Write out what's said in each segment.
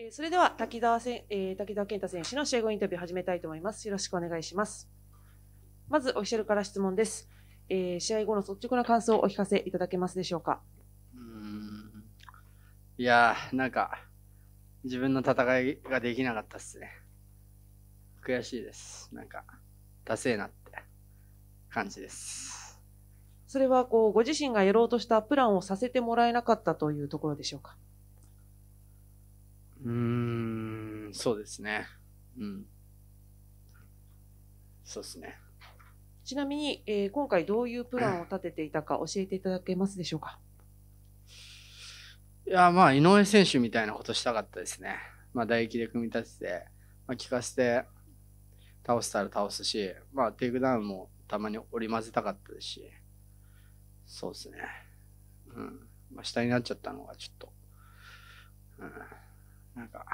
えー、それでは滝沢せん、えー、滝沢健太選手の試合後インタビュー始めたいと思います。よろしくお願いします。まずオフィシャルから質問です。えー、試合後の率直な感想をお聞かせいただけますでしょうか。うんいやー、なんか、自分の戦いができなかったっすね。悔しいです。なんか、ダセーなって感じです。それはこうご自身がやろうとしたプランをさせてもらえなかったというところでしょうか。ん、そうですね。うん。そうですね。ちなみに、えー、今回どういうプランを立てていたか教えていただけますでしょうか。いや、まあ、井上選手みたいなことしたかったですね。まあ、打撃で組み立てて、まあ、効かせて倒したら倒すし、まあ、テイクダウンもたまに織り交ぜたかったですし、そうですね。うん。まあ、下になっちゃったのがちょっと、うん、なんか、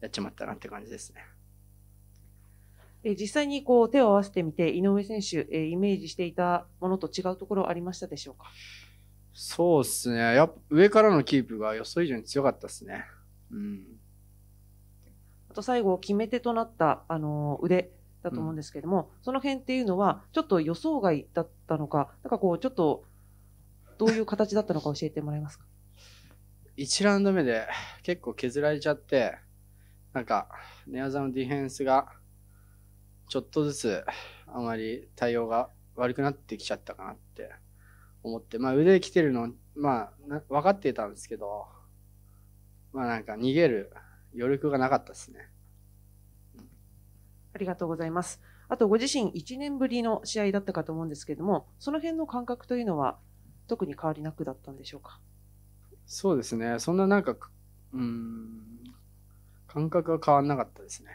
やっちまったなって感じですね。え実際にこう手を合わせてみて、井上選手、えイメージしていたものと違うところありましたでしょうかそうですね、やっ上からのキープが予想以上に強かったですね。うん、あと最後、決め手となったあの腕だと思うんですけれども、うん、その辺っていうのは、ちょっと予想外だったのか、なんかこう、ちょっとどういう形だったのか教えてもらえますか1 ラウンド目で結構削られちゃって、なんか、寝技のディフェンスが、ちょっとずつ、あまり対応が悪くなってきちゃったかなって思って、まあ腕来てるの、まあ、分かってたんですけど、まあなんか逃げる余力がなかったですね。ありがとうございます。あと、ご自身1年ぶりの試合だったかと思うんですけれども、その辺の感覚というのは、特に変わりなくだったんでしょうか。そうですね、そんななんか、うん、感覚が変わらなかったですね。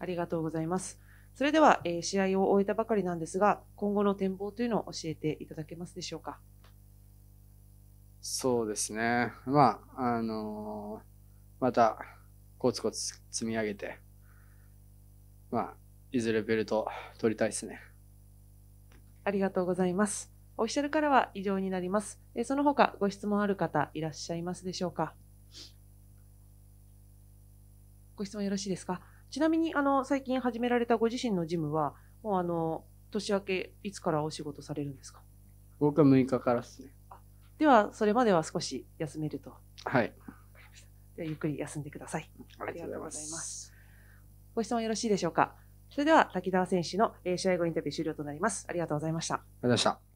ありがとうございます。それでは、えー、試合を終えたばかりなんですが、今後の展望というのを教えていただけますでしょうか。そうですね。まあ、あのー、また、コツコツ積み上げて、まあ、いずれベルト取りたいですね。ありがとうございます。オフィシャルからは以上になります。その他、ご質問ある方いらっしゃいますでしょうか。ご質問よろしいですか。ちなみに、あの、最近始められたご自身のジムは、もうあの、年明け、いつからお仕事されるんですか僕は6日からですね。では、それまでは少し休めると。はい。では、ゆっくり休んでください。ありがとうございます。ご質問よろしいでしょうか。それでは、滝沢選手の試合後インタビュー終了となります。ありがとうございました。ありがとうございました。